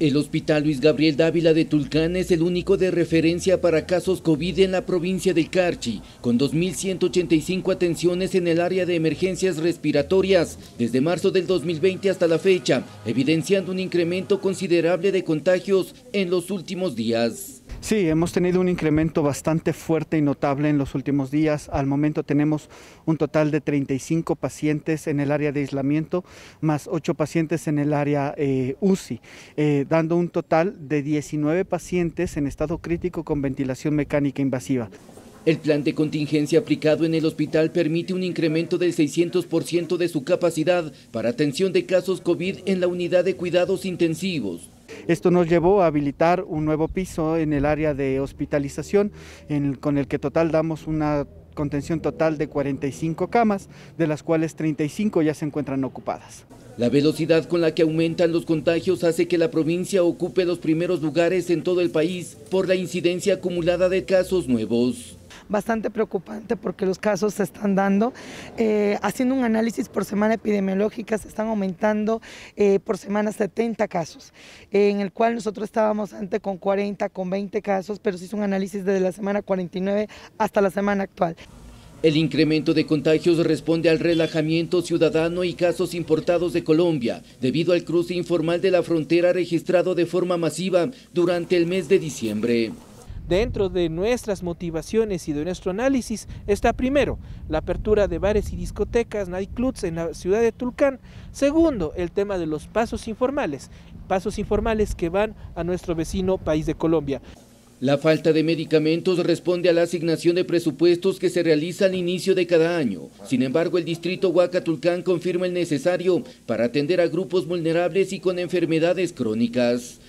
El Hospital Luis Gabriel Dávila de Tulcán es el único de referencia para casos COVID en la provincia de Carchi, con 2.185 atenciones en el área de emergencias respiratorias desde marzo del 2020 hasta la fecha, evidenciando un incremento considerable de contagios en los últimos días. Sí, hemos tenido un incremento bastante fuerte y notable en los últimos días. Al momento tenemos un total de 35 pacientes en el área de aislamiento, más 8 pacientes en el área eh, UCI, eh, dando un total de 19 pacientes en estado crítico con ventilación mecánica invasiva. El plan de contingencia aplicado en el hospital permite un incremento del 600% de su capacidad para atención de casos COVID en la unidad de cuidados intensivos. Esto nos llevó a habilitar un nuevo piso en el área de hospitalización, con el que total damos una contención total de 45 camas, de las cuales 35 ya se encuentran ocupadas. La velocidad con la que aumentan los contagios hace que la provincia ocupe los primeros lugares en todo el país por la incidencia acumulada de casos nuevos bastante preocupante porque los casos se están dando. Eh, haciendo un análisis por semana epidemiológica, se están aumentando eh, por semana 70 casos, en el cual nosotros estábamos antes con 40, con 20 casos, pero se hizo un análisis desde la semana 49 hasta la semana actual. El incremento de contagios responde al relajamiento ciudadano y casos importados de Colombia, debido al cruce informal de la frontera registrado de forma masiva durante el mes de diciembre. Dentro de nuestras motivaciones y de nuestro análisis está primero la apertura de bares y discotecas, nightclubs en la ciudad de Tulcán. Segundo, el tema de los pasos informales, pasos informales que van a nuestro vecino país de Colombia. La falta de medicamentos responde a la asignación de presupuestos que se realiza al inicio de cada año. Sin embargo, el distrito Huacatulcán confirma el necesario para atender a grupos vulnerables y con enfermedades crónicas.